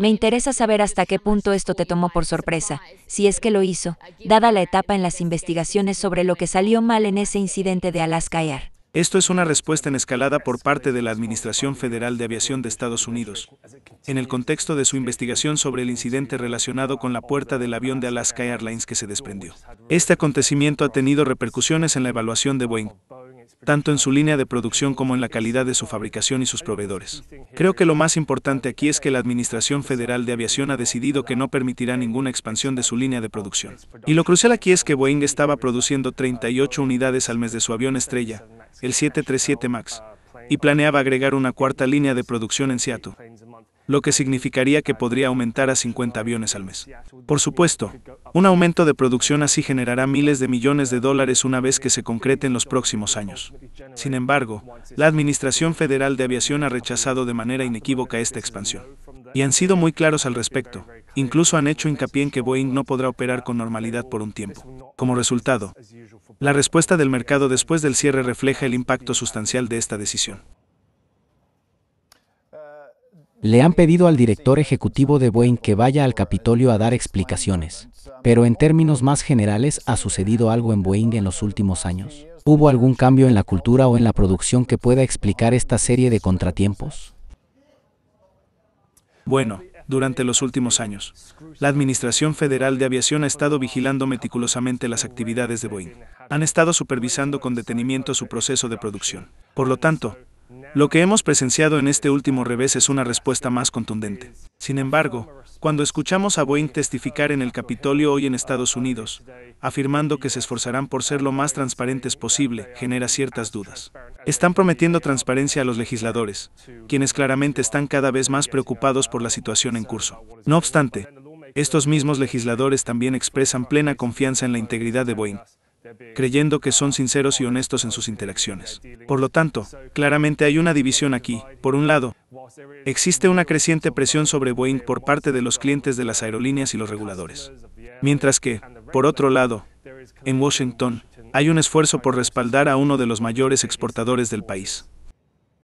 Me interesa saber hasta qué punto esto te tomó por sorpresa, si es que lo hizo, dada la etapa en las investigaciones sobre lo que salió mal en ese incidente de Alaska Air. Esto es una respuesta en escalada por parte de la Administración Federal de Aviación de Estados Unidos, en el contexto de su investigación sobre el incidente relacionado con la puerta del avión de Alaska Airlines que se desprendió. Este acontecimiento ha tenido repercusiones en la evaluación de Boeing, tanto en su línea de producción como en la calidad de su fabricación y sus proveedores. Creo que lo más importante aquí es que la Administración Federal de Aviación ha decidido que no permitirá ninguna expansión de su línea de producción. Y lo crucial aquí es que Boeing estaba produciendo 38 unidades al mes de su avión estrella, el 737 MAX, y planeaba agregar una cuarta línea de producción en Seattle lo que significaría que podría aumentar a 50 aviones al mes. Por supuesto, un aumento de producción así generará miles de millones de dólares una vez que se concrete en los próximos años. Sin embargo, la Administración Federal de Aviación ha rechazado de manera inequívoca esta expansión. Y han sido muy claros al respecto, incluso han hecho hincapié en que Boeing no podrá operar con normalidad por un tiempo. Como resultado, la respuesta del mercado después del cierre refleja el impacto sustancial de esta decisión. Le han pedido al director ejecutivo de Boeing que vaya al Capitolio a dar explicaciones. Pero en términos más generales, ¿ha sucedido algo en Boeing en los últimos años? ¿Hubo algún cambio en la cultura o en la producción que pueda explicar esta serie de contratiempos? Bueno, durante los últimos años. La Administración Federal de Aviación ha estado vigilando meticulosamente las actividades de Boeing. Han estado supervisando con detenimiento su proceso de producción. Por lo tanto, lo que hemos presenciado en este último revés es una respuesta más contundente. Sin embargo, cuando escuchamos a Boeing testificar en el Capitolio hoy en Estados Unidos, afirmando que se esforzarán por ser lo más transparentes posible, genera ciertas dudas. Están prometiendo transparencia a los legisladores, quienes claramente están cada vez más preocupados por la situación en curso. No obstante, estos mismos legisladores también expresan plena confianza en la integridad de Boeing, creyendo que son sinceros y honestos en sus interacciones. Por lo tanto, claramente hay una división aquí. Por un lado, existe una creciente presión sobre Boeing por parte de los clientes de las aerolíneas y los reguladores. Mientras que, por otro lado, en Washington, hay un esfuerzo por respaldar a uno de los mayores exportadores del país.